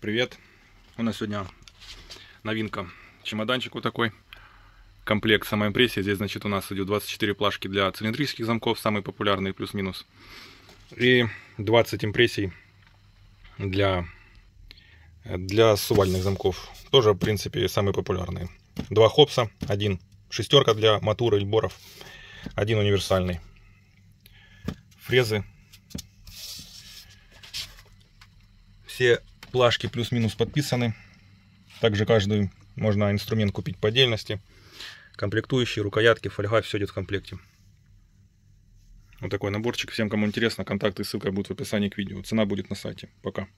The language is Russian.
привет! У нас сегодня новинка. Чемоданчик вот такой. Комплект самоимпрессии. Здесь, значит, у нас идет 24 плашки для цилиндрических замков. Самые популярные, плюс-минус. И 20 импрессий для, для сувальных замков. Тоже, в принципе, самые популярные. Два хопса, один шестерка для матуры и боров, один универсальный. Фрезы все плашки плюс-минус подписаны. Также каждый можно инструмент купить по отдельности. Комплектующие, рукоятки, фольга, все идет в комплекте. Вот такой наборчик. Всем, кому интересно, контакты и ссылка будут в описании к видео. Цена будет на сайте. Пока.